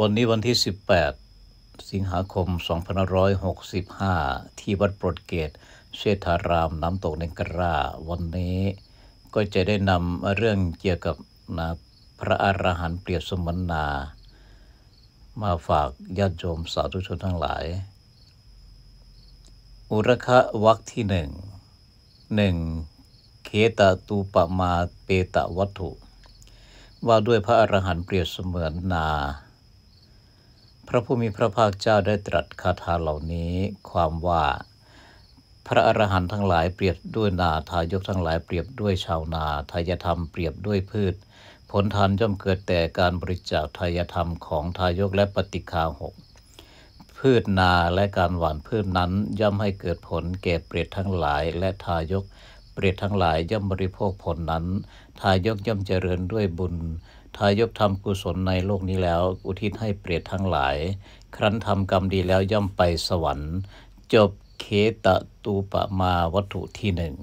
วันนี้วันที่ 18 สิงหาคม2565 ที่วัดโปรดเกตเชษฐารามน้ำตกในกรา วันนี้ก็จะได้นำเรื่องเกี่ยวกับนะพระอรหันต์เปรียบสมนนา มาฝากญาติโยมสาธุชนทั้งหลาย อุรคะวักที่หนึ่งหนึ่งเคตตูปมาเปตะวัตถุ ว่าด้วยพระอรหันต์เปรียบเสมือนนาพระผู้มีพระภาคเจ้าได้ตรัสคาถาเหล่านี้ ความว่า พระอรหันต์ทั้งหลายเปรียบด้วยนาทายกทั้งหลายเปรียบด้วยชาวนาทายธรรมเปรียบด้วยพืช ผลทานย่อมเกิดแต่การบริจาคทายธรรมของทายกและปฏิคาหกพืชนาและการหว่านพืชนั้น ย่อมให้เกิดผลแก่เปรตทั้งหลายและทายกเปรตทั้งหลายย่อมบริโภคผลนั้นทายกย่อมเจริญด้วยบุญทายบทำกุศลในโลกนี้แล้ว อุทิศให้เปรตทั้งหลาย ครั้นทำกรรมดีแล้วย่อมไปสวรรค์ จบเคตะตูปะมาวัตถุที่หนึ่ง